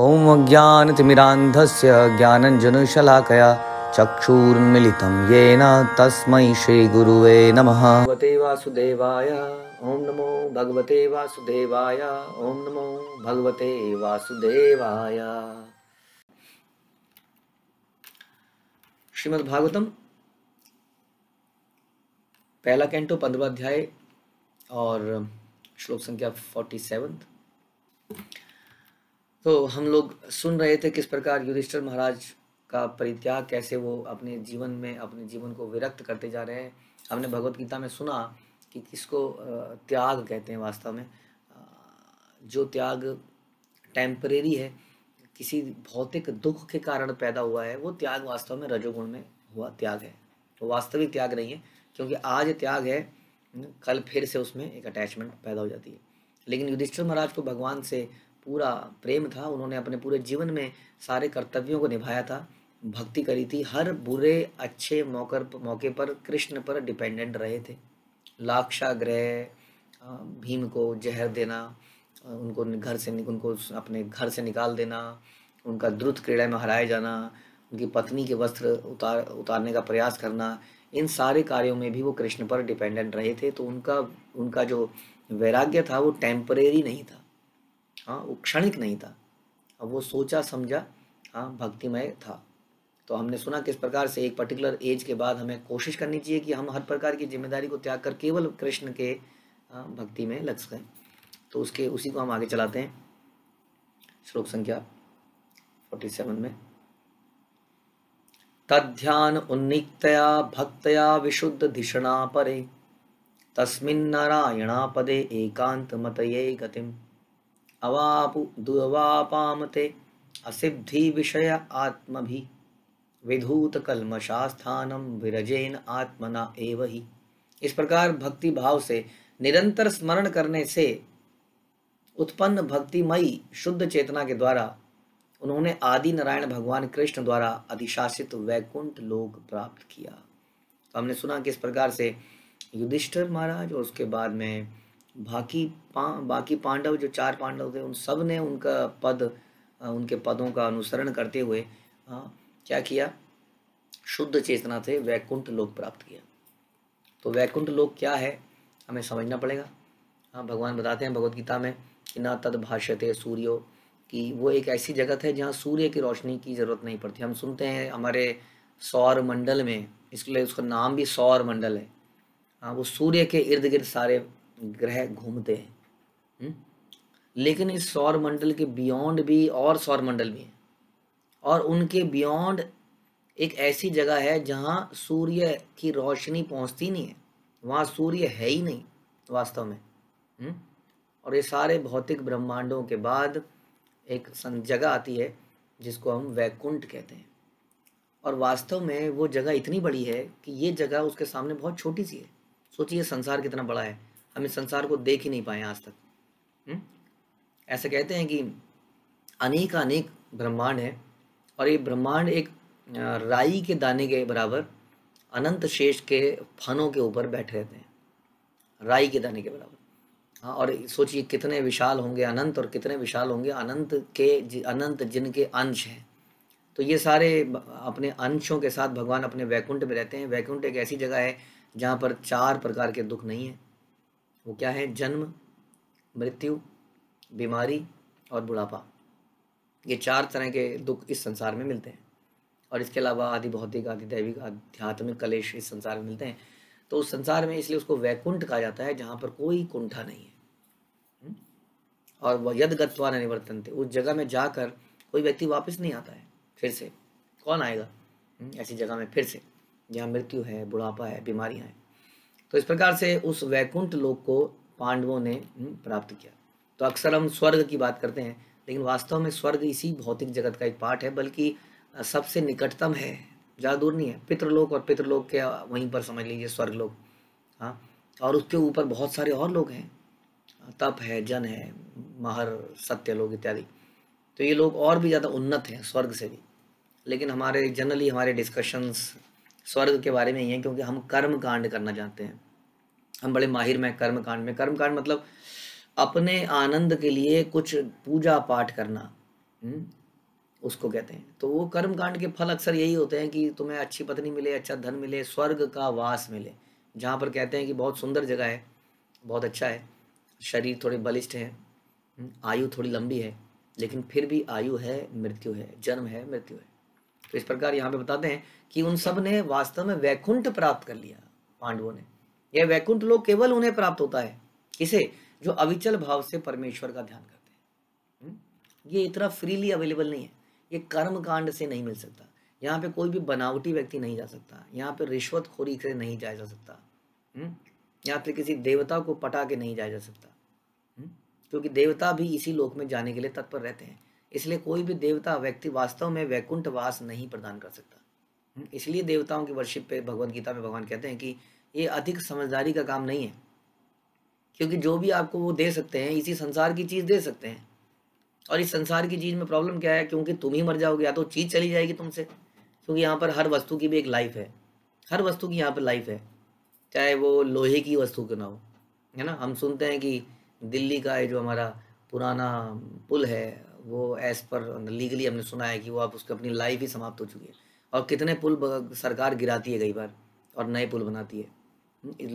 ओम ॐ अज्ञानतिमिरान्धस्य ज्ञानञ्जनशलाकया चक्षुर्मिलितं येन तस्मै श्रीगुरुवे नम भगवते वासुदेवाय ओं नमो भगवते वासुदेवाय ओं नमो भगवते वासुदेवाय श्रीमद्भागवतम पहला कैंटो पंद्रवा अध्याय और श्लोक संख्या फोर्टी सेवन तो हम लोग सुन रहे थे किस प्रकार युधिष्ठर महाराज का परित्याग कैसे वो अपने जीवन में अपने जीवन को विरक्त करते जा रहे हैं हमने भगवत गीता में सुना कि किसको त्याग कहते हैं वास्तव में जो त्याग टेम्परेरी है किसी भौतिक दुख के कारण पैदा हुआ है वो त्याग वास्तव में रजोगुण में हुआ त्याग है तो वास्तविक त्याग नहीं है क्योंकि आज त्याग है कल फिर से उसमें एक अटैचमेंट पैदा हो जाती है लेकिन युधिष्ठिर महाराज को भगवान से पूरा प्रेम था उन्होंने अपने पूरे जीवन में सारे कर्तव्यों को निभाया था भक्ति करी थी हर बुरे अच्छे मौकर मौके पर कृष्ण पर डिपेंडेंट रहे थे लाक्षाग्रह भीम को जहर देना उनको घर से उनको अपने घर से निकाल देना उनका द्रुत क्रीड़ा में हराया जाना उनकी पत्नी के वस्त्र उतार उतारने का प्रयास करना इन सारे कार्यों में भी वो कृष्ण पर डिपेंडेंट रहे थे तो उनका उनका जो वैराग्य था वो टेम्परेरी नहीं था हाँ वो क्षणिक नहीं था अब वो सोचा समझा हाँ भक्तिमय था तो हमने सुना किस प्रकार से एक पर्टिकुलर एज के बाद हमें कोशिश करनी चाहिए कि हम हर प्रकार की जिम्मेदारी को त्याग कर केवल कृष्ण के हाँ, भक्ति में लग सकें तो उसके उसी को हम आगे चलाते हैं श्लोक संख्या फोर्टी सेवन में तध्यान उन्नीकतया भक्तया विशुद्ध धिषणा परे नारायणा पदे एकांत मतये गतिम अवापु दुर्वापामते असिद्धि विषय आत्म भी विधूत कलमशास्थानम विरजेन आत्मना एव ही इस प्रकार भक्ति भाव से निरंतर स्मरण करने से उत्पन्न भक्तिमयी शुद्ध चेतना के द्वारा उन्होंने आदि नारायण भगवान कृष्ण द्वारा अधिशासित वैकुंठ लोक प्राप्त किया तो हमने सुना कि इस प्रकार से युधिष्ठर महाराज और उसके बाद में बाकी पा बाकी पांडव जो चार पांडव थे उन सब ने उनका पद उनके पदों का अनुसरण करते हुए क्या किया शुद्ध चेतना थे वैकुंठ लोक प्राप्त किया तो वैकुंठ लोक क्या है हमें समझना पड़ेगा हाँ भगवान बताते हैं भगवत गीता में कि ना तद भाष्यते सूर्यो कि वो एक ऐसी जगत है जहाँ सूर्य की रोशनी की ज़रूरत नहीं पड़ती हम सुनते हैं हमारे सौर मंडल में इसके लिए उसका नाम भी सौर मंडल है हाँ वो सूर्य के इर्द गिर्द सारे ग्रह घूमते हैं हम्म? लेकिन इस सौर मंडल के बियॉन्ड भी और सौर मंडल भी हैं और उनके बियॉन्ड एक ऐसी जगह है जहाँ सूर्य की रोशनी पहुँचती नहीं है वहाँ सूर्य है ही नहीं वास्तव में हुँ? हम्म? और ये सारे भौतिक ब्रह्मांडों के बाद एक जगह आती है जिसको हम वैकुंठ कहते हैं और वास्तव में वो जगह इतनी बड़ी है कि ये जगह उसके सामने बहुत छोटी सी है सोचिए संसार कितना बड़ा है हम इस संसार को देख ही नहीं पाए आज तक हम्म? ऐसा कहते हैं कि अनेक अनेक ब्रह्मांड है और ये ब्रह्मांड एक राई के दाने के बराबर अनंत शेष के फनों के ऊपर बैठे रहते हैं राई के दाने के बराबर हाँ और सोचिए कितने विशाल होंगे अनंत और कितने विशाल होंगे अनंत के अनंत जिनके अंश हैं तो ये सारे अपने अंशों के साथ भगवान अपने वैकुंठ में रहते हैं वैकुंठ एक ऐसी जगह है जहाँ पर चार प्रकार के दुख नहीं है वो क्या है जन्म मृत्यु बीमारी और बुढ़ापा ये चार तरह के दुख इस संसार में मिलते हैं और इसके अलावा आदि भौतिक आदि दैविक आध्यात्मिक कलेश इस संसार में मिलते हैं तो उस संसार में इसलिए उसको वैकुंठ कहा जाता है जहाँ पर कोई कुंठा नहीं है हम्म? और वह यद गत्वा निवर्तन थे उस जगह में जाकर कोई व्यक्ति वापस नहीं आता है फिर से कौन आएगा हम्म? ऐसी जगह में फिर से जहाँ मृत्यु है बुढ़ापा है बीमारियाँ हैं तो इस प्रकार से उस वैकुंठ लोक को पांडवों ने हम्म, प्राप्त किया तो अक्सर हम स्वर्ग की बात करते हैं लेकिन वास्तव में स्वर्ग इसी भौतिक जगत का एक पार्ट है बल्कि सबसे निकटतम है ज़्यादा दूर नहीं है पितृलोक और पितृलोक के वहीं पर समझ लीजिए स्वर्गलोक हाँ और उसके ऊपर बहुत सारे और लोग हैं तप है जन है महर सत्य लोग इत्यादि तो ये लोग और भी ज़्यादा उन्नत हैं स्वर्ग से भी लेकिन हमारे जनरली हमारे डिस्कशंस स्वर्ग के बारे में ही हैं क्योंकि हम कर्म कांड करना चाहते हैं हम बड़े माहिर में कर्म कांड में कर्म कांड मतलब अपने आनंद के लिए कुछ पूजा पाठ करना हम्म, उसको कहते हैं तो वो कर्म कांड के फल अक्सर यही होते हैं कि तुम्हें अच्छी पत्नी मिले अच्छा धन मिले स्वर्ग का वास मिले जहाँ पर कहते हैं कि बहुत सुंदर जगह है बहुत अच्छा है शरीर थोड़े बलिष्ठ हैं हम्म, आयु थोड़ी लंबी है लेकिन फिर भी आयु है मृत्यु है जन्म है मृत्यु है तो इस प्रकार यहाँ पे बताते हैं कि उन सब ने वास्तव में वैकुंठ प्राप्त कर लिया पांडवों ने यह वैकुंठ लोग केवल उन्हें प्राप्त होता है किसे जो अविचल भाव से परमेश्वर का ध्यान करते हैं हम्म? ये इतना फ्रीली अवेलेबल नहीं है ये कर्म कांड से नहीं मिल सकता यहाँ पे कोई भी बनावटी व्यक्ति नहीं जा सकता यहाँ पे रिश्वत खोरी से नहीं जाया जा सकता हम्म? यहाँ पे किसी देवता को पटा के नहीं जाया जा सकता हम्म? क्योंकि देवता भी इसी लोक में जाने के लिए तत्पर रहते हैं इसलिए कोई भी देवता व्यक्ति वास्तव में वैकुंठ वास नहीं प्रदान कर सकता इसलिए देवताओं की वर्षिप पे भगवत गीता में भगवान कहते हैं कि ये अधिक समझदारी का काम नहीं है क्योंकि जो भी आपको वो दे सकते हैं इसी संसार की चीज़ दे सकते हैं और इस संसार की चीज़ में प्रॉब्लम क्या है क्योंकि तुम ही मर जाओगे या तो चीज़ चली जाएगी तुमसे क्योंकि यहाँ पर हर वस्तु की भी एक लाइफ है हर वस्तु की यहाँ पर लाइफ है चाहे वो लोहे की वस्तु क्यों ना हो है ना हम सुनते हैं कि दिल्ली का जो हमारा पुराना पुल है वो एज पर लीगली हमने सुना है कि वो आप उसकी अपनी लाइफ ही समाप्त हो चुकी है और कितने पुल सरकार गिराती है कई बार और नए पुल बनाती है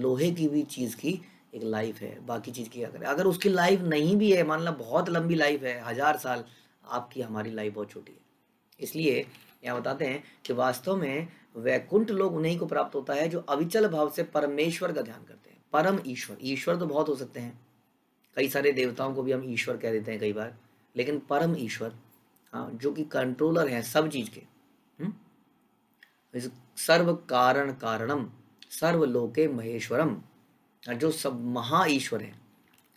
लोहे की भी चीज़ की एक लाइफ है बाकी चीज़ की क्या करें अगर उसकी लाइफ नहीं भी है मान लो बहुत लंबी लाइफ है हज़ार साल आपकी हमारी लाइफ बहुत छोटी है इसलिए यहाँ बताते हैं कि वास्तव में वैकुंठ लोग उन्हीं को प्राप्त होता है जो अविचल भाव से परमेश्वर का ध्यान करते हैं परम ईश्वर ईश्वर तो बहुत हो सकते हैं कई सारे देवताओं को भी हम ईश्वर कह देते हैं कई बार लेकिन परम ईश्वर हाँ जो कि कंट्रोलर हैं सब चीज़ के हम्म? सर्व कारण कारणम सर्वलोके महेश्वरम जो सब महा ईश्वर हैं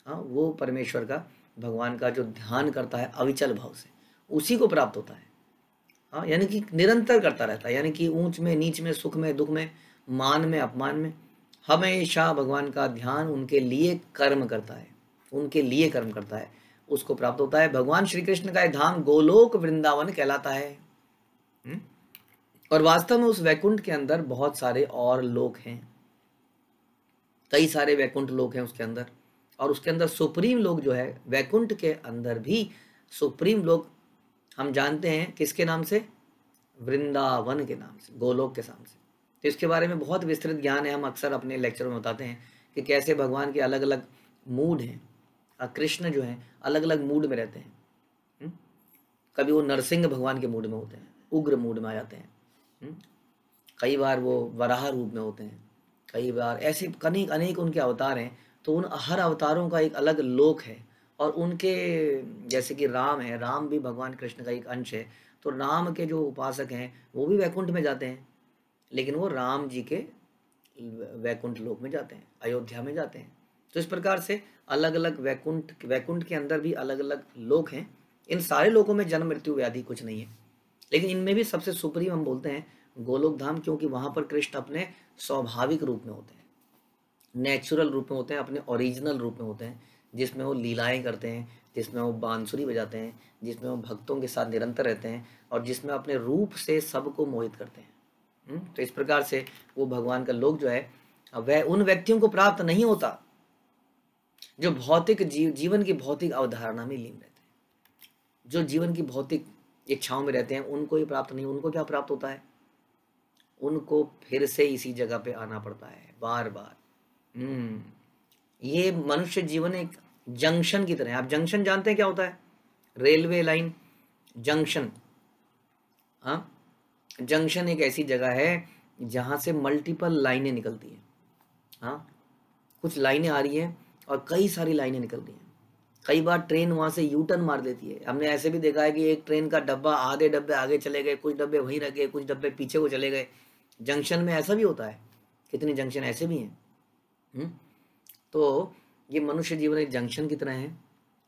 हाँ वो परमेश्वर का भगवान का जो ध्यान करता है अविचल भाव से उसी को प्राप्त होता है हाँ यानी कि निरंतर करता रहता है यानी कि ऊंच में नीच में सुख में दुख में मान में अपमान में हमेशा भगवान का ध्यान उनके लिए कर्म करता है उनके लिए कर्म करता है उसको प्राप्त होता है भगवान श्री कृष्ण का यह धाम गोलोक वृंदावन कहलाता है हुँ? हम्म? और वास्तव में उस वैकुंठ के अंदर बहुत सारे और लोग हैं कई सारे वैकुंठ लोग हैं उसके अंदर और उसके अंदर सुप्रीम लोग जो है वैकुंठ के अंदर भी सुप्रीम लोग हम जानते हैं किसके नाम से वृंदावन के नाम से गोलोक के नाम से तो इसके बारे में बहुत विस्तृत ज्ञान है हम अक्सर अपने लेक्चर में बताते हैं कि कैसे भगवान के अलग अलग मूड हैं और कृष्ण जो हैं अलग अलग मूड में रहते हैं हम्म? कभी वो नरसिंह भगवान के मूड में होते हैं उग्र मूड में आ जाते हैं कई बार वो वराह रूप में होते हैं कई बार ऐसे अनेक अनेक उनके अवतार हैं तो उन हर अवतारों का एक अलग लोक है और उनके जैसे कि राम है राम भी भगवान कृष्ण का एक अंश है तो राम के जो उपासक हैं वो भी वैकुंठ में जाते हैं लेकिन वो राम जी के वैकुंठ लोक में जाते हैं अयोध्या में जाते हैं तो इस प्रकार से अलग अलग वैकुंठ वैकुंठ के अंदर भी अलग अलग लोक हैं इन सारे लोगों में जन्म मृत्यु व्याधि कुछ नहीं है लेकिन इनमें भी सबसे सुप्रीम हम बोलते हैं गोलोक धाम क्योंकि वहां पर कृष्ण अपने स्वाभाविक रूप में होते हैं नेचुरल रूप में होते हैं अपने ओरिजिनल रूप में होते हैं जिसमें वो लीलाएं करते हैं जिसमें वो बांसुरी बजाते हैं जिसमें वो भक्तों के साथ निरंतर रहते हैं और जिसमें अपने रूप से सबको मोहित करते हैं हम्म, तो इस प्रकार से वो भगवान का लोक जो है वह उन व्यक्तियों को प्राप्त नहीं होता जो भौतिक जीव जीवन की भौतिक अवधारणा में लीन रहते हैं जो जीवन की भौतिक इच्छाओं में रहते हैं उनको ही प्राप्त नहीं उनको क्या प्राप्त होता है उनको फिर से इसी जगह पे आना पड़ता है बार बार हम्म। ये मनुष्य जीवन एक जंक्शन की तरह है आप जंक्शन जानते हैं क्या होता है रेलवे लाइन जंक्शन हाँ जंक्शन एक ऐसी जगह है जहाँ से मल्टीपल लाइनें निकलती हैं हाँ कुछ लाइनें आ रही हैं और कई सारी लाइनें निकल रही हैं कई बार ट्रेन वहाँ से यू टर्न मार देती है हमने ऐसे भी देखा है कि एक ट्रेन का डब्बा आधे डब्बे आगे चले गए कुछ डब्बे वहीं रह गए कुछ डब्बे पीछे को चले गए जंक्शन में ऐसा भी होता है कितने जंक्शन ऐसे भी हैं हम्म? तो ये मनुष्य जीवन एक जंक्शन की तरह है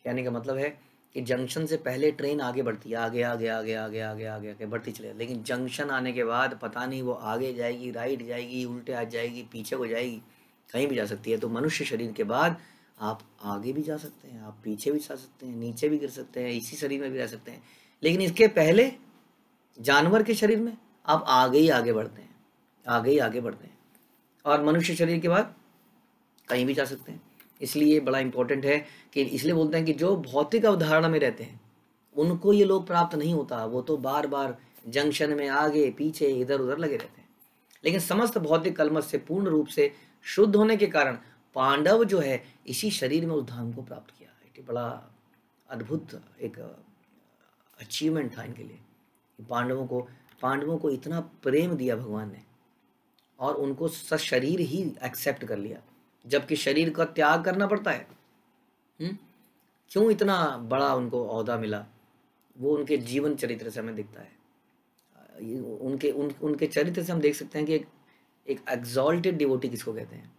कहने का मतलब है कि जंक्शन से पहले ट्रेन आगे बढ़ती है आगे आगे आगे आगे आगे आगे आगे बढ़ती चले लेकिन जंक्शन आने के बाद पता नहीं वो आगे जाएगी राइट जाएगी उल्टे आ जाएगी पीछे को जाएगी कहीं भी जा सकती है तो मनुष्य शरीर के बाद आप आगे भी जा सकते हैं आप पीछे भी जा सकते हैं नीचे भी गिर सकते हैं इसी शरीर में भी रह सकते हैं लेकिन इसके पहले जानवर के शरीर में आप आगे ही आगे बढ़ते हैं आगे ही आगे बढ़ते हैं और मनुष्य शरीर के बाद कहीं भी जा सकते हैं इसलिए बड़ा इंपॉर्टेंट है कि इसलिए बोलते हैं कि जो भौतिक अवधारणा में रहते हैं उनको ये लोग प्राप्त नहीं होता वो तो बार बार जंक्शन में आगे पीछे इधर उधर लगे रहते हैं लेकिन समस्त भौतिक कलमत से पूर्ण रूप से शुद्ध होने के कारण पांडव जो है इसी शरीर में उस धाम को प्राप्त किया है बड़ा अद्भुत एक अचीवमेंट था इनके लिए पांडवों को पांडवों को इतना प्रेम दिया भगवान ने और उनको सशरीर ही एक्सेप्ट कर लिया जबकि शरीर का त्याग करना पड़ता है हुँ? हम्म? क्यों इतना बड़ा उनको अहदा मिला वो उनके जीवन चरित्र से हमें दिखता है उनके उन उनके चरित्र से हम देख सकते हैं कि एक एग्जॉल्टेड डिवोटी किसको कहते हैं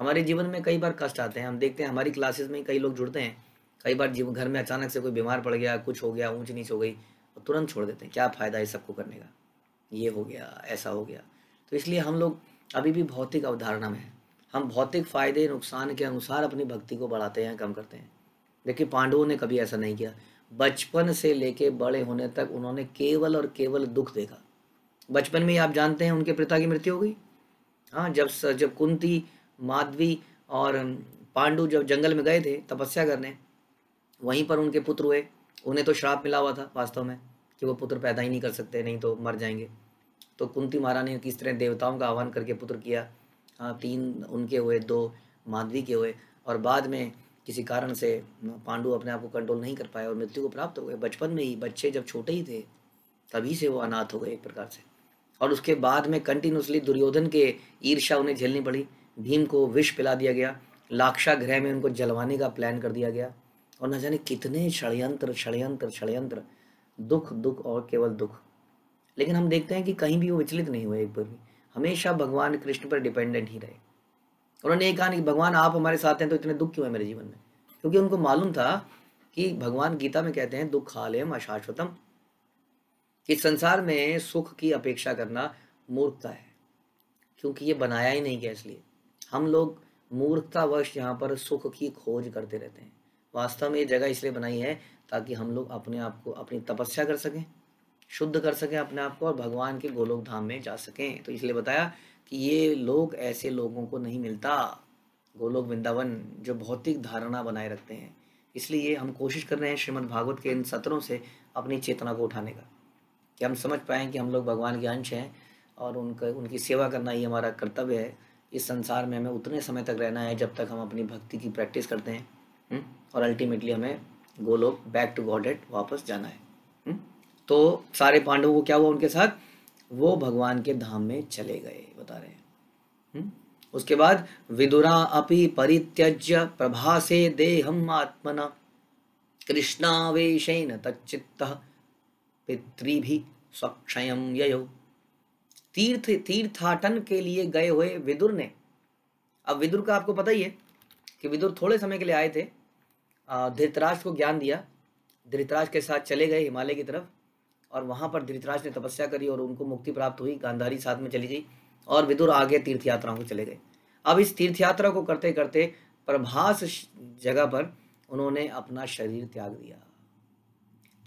हमारे जीवन में कई बार कष्ट आते हैं हम देखते हैं हमारी क्लासेस में कई लोग जुड़ते हैं कई बार जीवन घर में अचानक से कोई बीमार पड़ गया कुछ हो गया ऊंच नीच हो गई और तो तुरंत छोड़ देते हैं क्या फ़ायदा है सबको करने का ये हो गया ऐसा हो गया तो इसलिए हम लोग अभी भी भौतिक अवधारणा में हैं हम भौतिक फ़ायदे नुकसान के अनुसार अपनी भक्ति को बढ़ाते हैं कम करते हैं देखिए पांडवों ने कभी ऐसा नहीं किया बचपन से लेके बड़े होने तक उन्होंने केवल और केवल दुख देखा बचपन में ही आप जानते हैं उनके पिता की मृत्यु हो गई हाँ जब जब कुंती माधवी और पांडु जब जंगल में गए थे तपस्या करने वहीं पर उनके पुत्र हुए उन्हें तो श्राप मिला हुआ था वास्तव में कि वो पुत्र पैदा ही नहीं कर सकते नहीं तो मर जाएंगे तो कुंती महारानी ने किस तरह देवताओं का आह्वान करके पुत्र किया हाँ तीन उनके हुए दो माधवी के हुए और बाद में किसी कारण से पांडु अपने आप को कंट्रोल नहीं कर पाए और मृत्यु को प्राप्त हो गए बचपन में ही बच्चे जब छोटे ही थे तभी से वो अनाथ हो गए एक प्रकार से और उसके बाद में कंटिन्यूसली दुर्योधन के ईर्षा उन्हें झेलनी पड़ी भीम को विष पिला दिया गया लाक्षा गृह में उनको जलवाने का प्लान कर दिया गया और न जाने कितने षडयंत्र षडयंत्र षडयंत्र दुख दुख और केवल दुख लेकिन हम देखते हैं कि कहीं भी वो विचलित नहीं हुए एक बार भी हमेशा भगवान कृष्ण पर डिपेंडेंट ही रहे उन्होंने ये कहा कि भगवान आप हमारे साथ हैं तो इतने दुख क्यों है मेरे जीवन में क्योंकि उनको मालूम था कि भगवान गीता में कहते हैं दुख दुखालयम अशाश्वतम कि संसार में सुख की अपेक्षा करना मूर्खता है क्योंकि ये बनाया ही नहीं गया इसलिए हम लोग मूर्खतावश यहाँ पर सुख की खोज करते रहते हैं वास्तव में ये जगह इसलिए बनाई है ताकि हम लोग अपने आप को अपनी तपस्या कर सकें शुद्ध कर सकें अपने आप को और भगवान के गोलोक धाम में जा सकें तो इसलिए बताया कि ये लोग ऐसे लोगों को नहीं मिलता गोलोक वृंदावन जो भौतिक धारणा बनाए रखते हैं इसलिए हम कोशिश कर रहे हैं श्रीमद् भागवत के इन सत्रों से अपनी चेतना को उठाने का कि हम समझ पाएँ कि हम लोग भगवान के अंश हैं और उनका उनकी सेवा करना ही हमारा कर्तव्य है इस संसार में हमें उतने समय तक रहना है जब तक हम अपनी भक्ति की प्रैक्टिस करते हैं हम्म? और अल्टीमेटली हमें Golok back to Godhead वापस जाना है हम्म? तो सारे पांडवों को क्या हुआ उनके साथ वो भगवान के धाम में चले गए बता रहे हैं हम्म? उसके बाद विदुरा अपि परित्यज्य प्रभासे देहम आत्मना कृष्णावेशन तच्चित्त पितृभि स्वक्षय ययो तीर्थ तीर्थाटन के लिए गए हुए विदुर ने अब विदुर का आपको पता ही है कि विदुर थोड़े समय के लिए आए थे धृतराज को ज्ञान दिया धृतराज के साथ चले गए हिमालय की तरफ और वहाँ पर धृतराज ने तपस्या करी और उनको मुक्ति प्राप्त हुई गांधारी साथ में चली गई और विदुर आगे तीर्थ यात्राओं को चले गए अब इस तीर्थ यात्रा को करते करते प्रभास जगह पर उन्होंने अपना शरीर त्याग दिया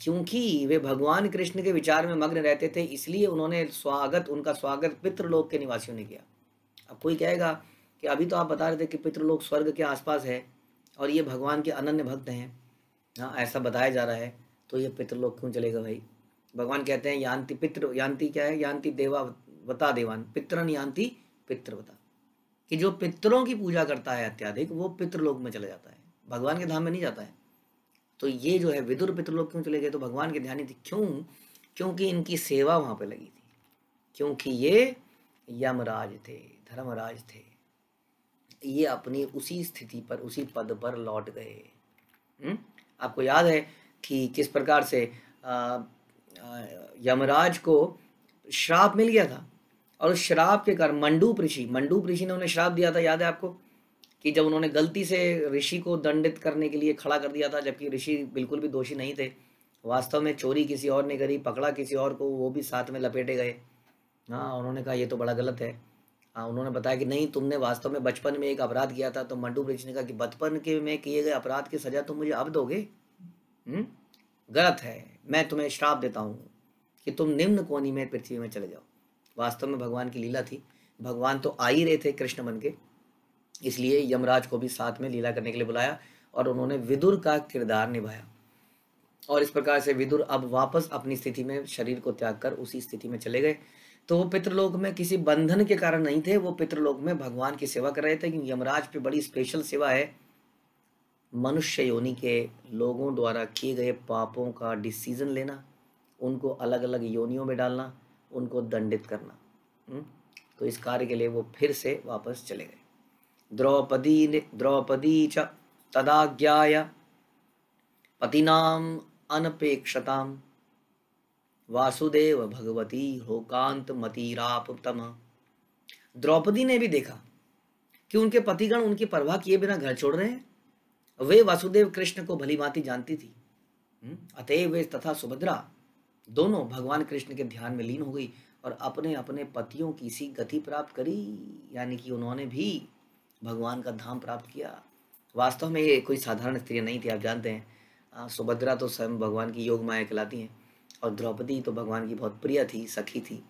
क्योंकि वे भगवान कृष्ण के विचार में मग्न रहते थे इसलिए उन्होंने स्वागत उनका स्वागत पितृलोक के निवासियों ने किया अब कोई कहेगा कि अभी तो आप बता रहे थे कि पितृलोक स्वर्ग के आसपास है और ये भगवान के अनन्य भक्त हैं हाँ ऐसा बताया जा रहा है तो ये पितृलोक क्यों चलेगा भाई भगवान कहते हैं यांति पितृ यांति क्या है यांति देवा बता देवान पितरन पितृ पितृवता कि जो पितरों की पूजा करता है अत्याधिक वो पितृलोक में चला जाता है भगवान के धाम में नहीं जाता है तो ये जो है विदुर पितृलोक क्यों चले गए तो भगवान के ध्यान थे क्यों क्योंकि इनकी सेवा वहाँ पर लगी थी क्योंकि ये यमराज थे धर्मराज थे ये अपनी उसी स्थिति पर उसी पद पर लौट गए हुँ? हम्म? आपको याद है कि किस प्रकार से यमराज को श्राप मिल गया था और उस श्राप के कारण मंडूप ऋषि मंडूप ऋषि ने उन्हें श्राप दिया था याद है आपको कि जब उन्होंने गलती से ऋषि को दंडित करने के लिए खड़ा कर दिया था जबकि ऋषि बिल्कुल भी दोषी नहीं थे वास्तव में चोरी किसी और ने करी पकड़ा किसी और को वो भी साथ में लपेटे गए हाँ उन्होंने कहा ये तो बड़ा गलत है हाँ उन्होंने बताया कि नहीं तुमने वास्तव में बचपन में एक अपराध किया था तो मंडू ब्रिज ने कहा कि बचपन के में किए गए अपराध की सज़ा तुम मुझे अब दोगे हम्म? गलत है मैं तुम्हें श्राप देता हूँ कि तुम निम्न कोनी में पृथ्वी में चले जाओ वास्तव में भगवान की लीला थी भगवान तो आ ही रहे थे कृष्ण बन के इसलिए यमराज को भी साथ में लीला करने के लिए बुलाया और उन्होंने विदुर का किरदार निभाया और इस प्रकार से विदुर अब वापस अपनी स्थिति में शरीर को त्याग कर उसी स्थिति में चले गए तो वो पितृलोक में किसी बंधन के कारण नहीं थे वो पितृलोक में भगवान की सेवा कर रहे थे क्योंकि यमराज पे बड़ी स्पेशल सेवा है मनुष्य योनि के लोगों द्वारा किए गए पापों का डिसीजन लेना उनको अलग अलग योनियों में डालना उनको दंडित करना हम्म, तो इस कार्य के लिए वो फिर से वापस चले गए द्रौपदी द्रौपदी च तदाज्ञाय पतिनाम अनपेक्षताम वासुदेव भगवती होकांत मतीरापतम द्रौपदी ने भी देखा कि उनके पतिगण उनकी परवाह किए बिना घर छोड़ रहे हैं वे वासुदेव कृष्ण को भली भांति जानती थी हम्म, अतएव वे तथा सुभद्रा दोनों भगवान कृष्ण के ध्यान में लीन हो गई और अपने अपने पतियों की सी गति प्राप्त करी यानी कि उन्होंने भी भगवान का धाम प्राप्त किया वास्तव में ये कोई साधारण स्त्री नहीं थी आप जानते हैं सुभद्रा तो स्वयं भगवान की योग माया कहलाती हैं और द्रौपदी तो भगवान की बहुत प्रिय थी सखी थी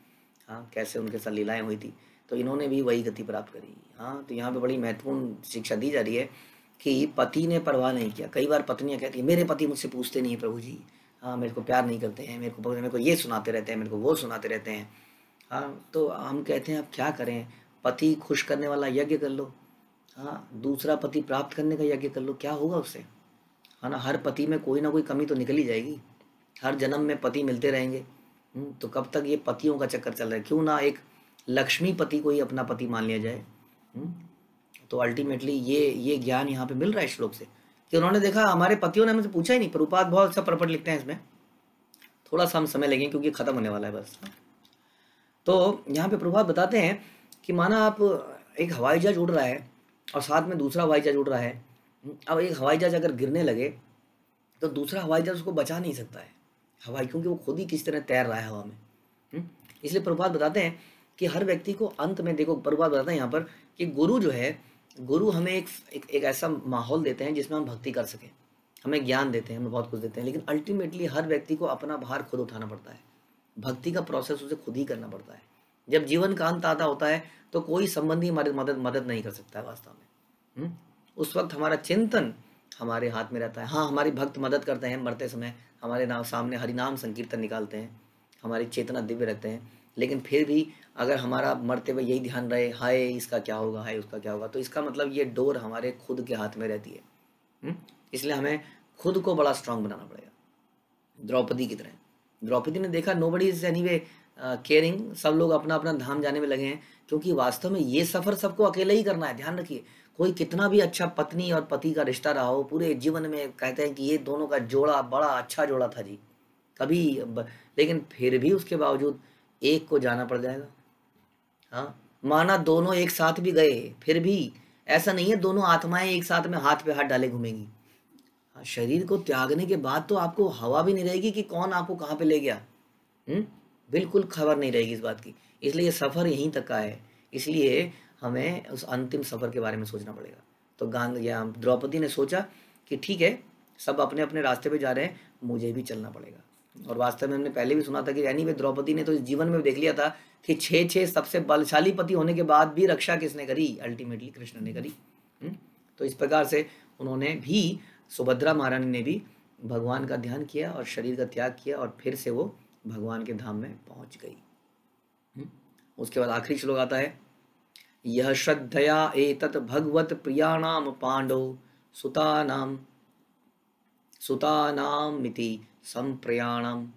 हाँ कैसे उनके साथ लीलाएँ हुई थी तो इन्होंने भी वही गति प्राप्त करी हाँ तो यहाँ पे बड़ी महत्वपूर्ण शिक्षा दी जा रही है कि पति ने परवाह नहीं किया कई बार पत्नियाँ कहती हैं मेरे पति मुझसे पूछते नहीं हैं प्रभु जी हाँ मेरे को प्यार नहीं करते हैं मेरे को मेरे को ये सुनाते रहते हैं मेरे को वो सुनाते रहते हैं हाँ तो हम कहते हैं अब क्या करें पति खुश करने वाला यज्ञ कर लो हाँ दूसरा पति प्राप्त करने का यज्ञ कर लो क्या होगा उससे है ना हर पति में कोई ना कोई कमी तो निकल ही जाएगी हर जन्म में पति मिलते रहेंगे हम्म, तो कब तक ये पतियों का चक्कर चल रहा है क्यों ना एक लक्ष्मी पति को ही अपना पति मान लिया जाए हम्म, तो अल्टीमेटली ये ये ज्ञान यहाँ पे मिल रहा है श्लोक से कि उन्होंने देखा हमारे पतियों ने हमसे पूछा ही नहीं प्रपात बहुत अच्छा प्रपट लिखते हैं इसमें थोड़ा सा हम समय लगेंगे क्योंकि ख़त्म होने वाला है बस तो यहाँ पे प्रभात बताते हैं कि माना आप एक हवाई जहाज उड़ रहा है और साथ में दूसरा हवाई जहाज उड़ रहा है अब एक हवाई जहाज अगर गिरने लगे तो दूसरा हवाई जहाज उसको बचा नहीं सकता है हवाई क्योंकि वो खुद ही किस तरह तैर रहा है हवा में हम्म? इसलिए प्रभात बताते हैं कि हर व्यक्ति को अंत में देखो प्रभात बताते हैं यहाँ पर कि गुरु जो है गुरु हमें एक एक, एक ऐसा माहौल देते हैं जिसमें हम भक्ति कर सकें हमें ज्ञान देते हैं हमें बहुत कुछ देते हैं लेकिन अल्टीमेटली हर व्यक्ति को अपना भार खुद उठाना पड़ता है भक्ति का प्रोसेस उसे खुद ही करना पड़ता है जब जीवन का अंत आता होता है तो कोई संबंधी हमारी मदद मदद नहीं कर सकता है वास्तव में हम्म? उस वक्त हमारा चिंतन हमारे हाथ में रहता है हाँ हमारे भक्त मदद करते हैं मरते समय हमारे नाम सामने हरिनाम संकीर्तन निकालते हैं हमारी चेतना दिव्य रहते हैं लेकिन फिर भी अगर हमारा मरते हुए यही ध्यान रहे हाय इसका क्या होगा हाय उसका क्या होगा तो इसका मतलब ये डोर हमारे खुद के हाथ में रहती है हम्म? इसलिए हमें खुद को बड़ा स्ट्रांग बनाना पड़ेगा द्रौपदी की तरह द्रौपदी ने देखा नो बड़ी इज एनी वे केयरिंग सब लोग अपना अपना धाम जाने में लगे हैं क्योंकि वास्तव में ये सफ़र सबको अकेले ही करना है ध्यान रखिए कोई कितना भी अच्छा पत्नी और पति का रिश्ता रहा हो पूरे जीवन में कहते हैं कि ये दोनों का जोड़ा बड़ा अच्छा जोड़ा था जी कभी लेकिन फिर भी उसके बावजूद एक को जाना पड़ जाएगा हाँ माना दोनों एक साथ भी गए फिर भी ऐसा नहीं है दोनों आत्माएं एक साथ में हाथ पे हाथ डाले घूमेंगी हाँ, शरीर को त्यागने के बाद तो आपको हवा भी नहीं रहेगी कि कौन आपको कहाँ पे ले गया हुँ? हम्म? बिल्कुल खबर नहीं रहेगी इस बात की इसलिए ये सफ़र यहीं तक का है इसलिए हमें उस अंतिम सफ़र के बारे में सोचना पड़ेगा तो गांध या द्रौपदी ने सोचा कि ठीक है सब अपने अपने रास्ते पे जा रहे हैं मुझे भी चलना पड़ेगा और वास्तव में हमने पहले भी सुना था कि यानी वे द्रौपदी ने तो इस जीवन में देख लिया था कि छः छः सबसे बलशाली पति होने के बाद भी रक्षा किसने करी अल्टीमेटली कृष्ण ने करी हम्म? तो इस प्रकार से उन्होंने भी सुभद्रा महारानी ने भी भगवान का ध्यान किया और शरीर का त्याग किया और फिर से वो भगवान के धाम में पहुंच गई हम्म? उसके बाद आखिरी श्लोक आता है यह श्रद्धया ए एतत् भगवत प्रिया नाम पांडव सुता नाम सुता नाम मिति संप्रयाणम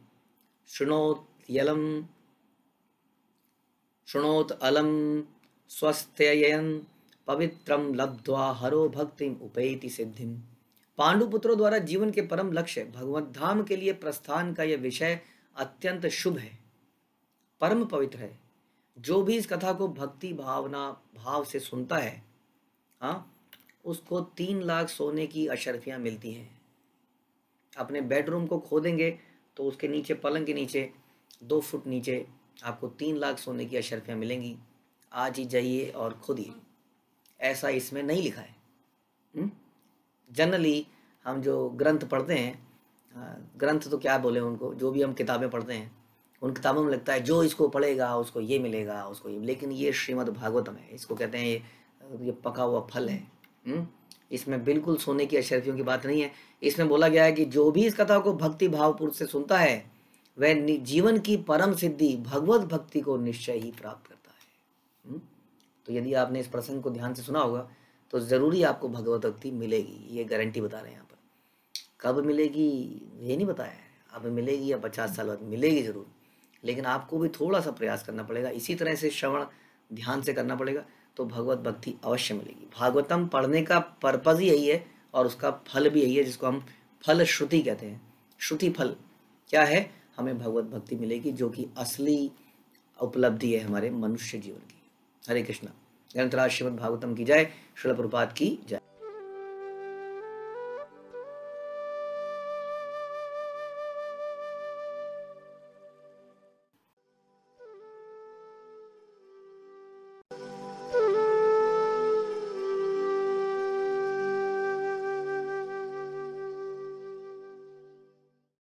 शृणोत्यलम शृणोत अलम स्वस्थयन पवित्रम लब्ध्वा हरो भक्ति उपेति सिद्धि पांडुपुत्रों द्वारा जीवन के परम लक्ष्य भगवत धाम के लिए प्रस्थान का यह विषय अत्यंत शुभ है परम पवित्र है जो भी इस कथा को भक्ति भावना भाव से सुनता है हाँ उसको तीन लाख सोने की अशरफियाँ मिलती हैं अपने बेडरूम को खोदेंगे तो उसके नीचे पलंग के नीचे दो फुट नीचे आपको तीन लाख सोने की अशरफियाँ मिलेंगी आज ही जाइए और खोदिए ऐसा इसमें नहीं लिखा है जनरली हम्म? हम जो ग्रंथ पढ़ते हैं हाँ, ग्रंथ तो क्या बोले उनको जो भी हम किताबें पढ़ते हैं उन किताबों में लगता है जो इसको पढ़ेगा उसको ये मिलेगा उसको ये लेकिन ये श्रीमद् भागवतम है इसको कहते हैं ये ये पका हुआ फल है हम्म? इसमें बिल्कुल सोने की अशर्फियों की बात नहीं है इसमें बोला गया है कि जो भी इस कथा को भक्ति भावपूर्ण से सुनता है वह जीवन की परम सिद्धि भगवत भक्ति को निश्चय ही प्राप्त करता है हम्म? तो यदि आपने इस प्रसंग को ध्यान से सुना होगा तो ज़रूरी आपको भगवत भक्ति मिलेगी ये गारंटी बता रहे हैं आप कब मिलेगी ये नहीं बताया है अब मिलेगी या पचास साल बाद मिलेगी ज़रूर लेकिन आपको भी थोड़ा सा प्रयास करना पड़ेगा इसी तरह से श्रवण ध्यान से करना पड़ेगा तो भगवत भक्ति अवश्य मिलेगी भागवतम पढ़ने का पर्पज़ ही यही है और उसका फल भी यही है जिसको हम फल श्रुति कहते हैं श्रुति फल क्या है हमें भगवत भक्ति मिलेगी जो कि असली उपलब्धि है हमारे मनुष्य जीवन की हरे कृष्णा ग्रंथराज श्रीमद भागवतम की जाए श्रील की जाए